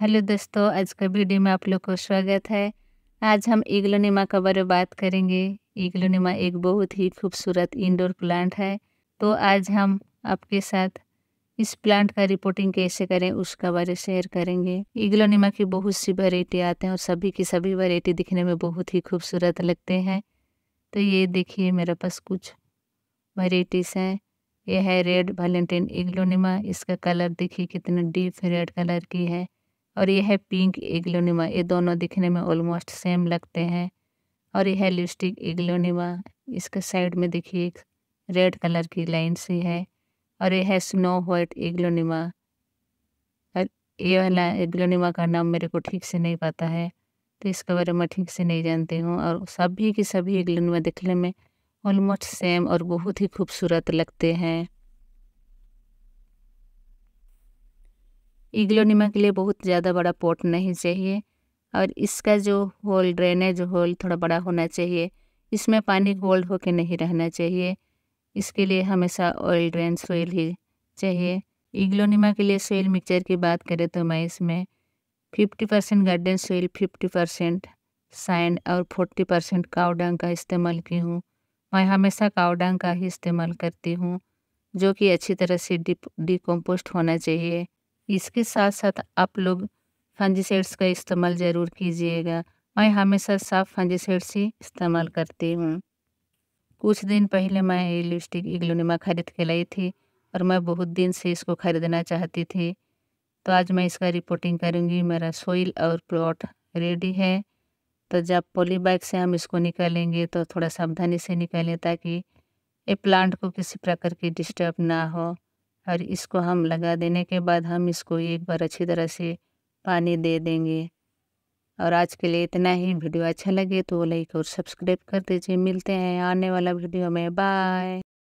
hello दोस्तों आज का वीडियो में आप लोग को स्वागत है आज हम ईगलो के बारे में बात करेंगे ईगलो एक बहुत ही खूबसूरत इंडोर प्लांट है तो आज हम आपके साथ इस प्लांट का रिपोर्टिंग कैसे करें उसका बारे शेयर करेंगे ईगलो की बहुत सी वेरायटी आते हैं और सभी की सभी वेरायटी दिखने में बहुत ही खूबसूरत लगते हैं तो ये देखिए मेरे पास कुछ वेरायटीज हैं यह है रेड वैलेंटाइन ईगलोनिमा इसका कलर देखिए कितना डीप रेड कलर की है और यह है पिंक इग्लोनिमा ये दोनों दिखने में ऑलमोस्ट सेम लगते हैं और यह है लिपस्टिक इग्लोनिमा इसके साइड में देखिए एक रेड कलर की लाइन सी है और यह है स्नो व्हाइट इग्लोनिमा ये वाला इग्लोनिमा का नाम मेरे को ठीक से नहीं पता है तो इसके बारे में ठीक से नहीं जानती हूँ और सभी की सभी इग्लोनिमा दिखने में ऑलमोस्ट सेम और बहुत ही खूबसूरत लगते हैं इग्लोनिमा के लिए बहुत ज़्यादा बड़ा पोट नहीं चाहिए और इसका जो होल ड्रेनेज होल थोड़ा बड़ा होना चाहिए इसमें पानी होल्ड होके नहीं रहना चाहिए इसके लिए हमेशा ऑयल ड्रेन सोइल ही चाहिए इग्लोनिमा के लिए सोइल मिक्सचर की बात करें तो मैं इसमें fifty percent garden soil fifty percent sand और फोर्टी परसेंट कावडंग का इस्तेमाल की हूँ मैं हमेशा कावडंग का ही इस्तेमाल करती हूँ जो कि अच्छी तरह से डी डिकम्पोस्ट होना चाहिए इसके साथ साथ आप लोग फंजीसेट्स का इस्तेमाल ज़रूर कीजिएगा मैं हमेशा साफ फंजीसेट्स ही इस्तेमाल करती हूँ कुछ दिन पहले मैं ये लिपस्टिक इग्लोनिमा खरीद के लाई थी और मैं बहुत दिन से इसको ख़रीदना चाहती थी तो आज मैं इसका रिपोर्टिंग करूँगी मेरा सोइल और प्लॉट रेडी है तो जब पोली बाइक से हम इसको निकालेंगे तो थोड़ा सावधानी से निकालें ताकि ये प्लांट को किसी प्रकार की डिस्टर्ब ना हो और इसको हम लगा देने के बाद हम इसको एक बार अच्छी तरह से पानी दे देंगे और आज के लिए इतना ही वीडियो अच्छा लगे तो लाइक और सब्सक्राइब कर दीजिए मिलते हैं आने वाला वीडियो में बाय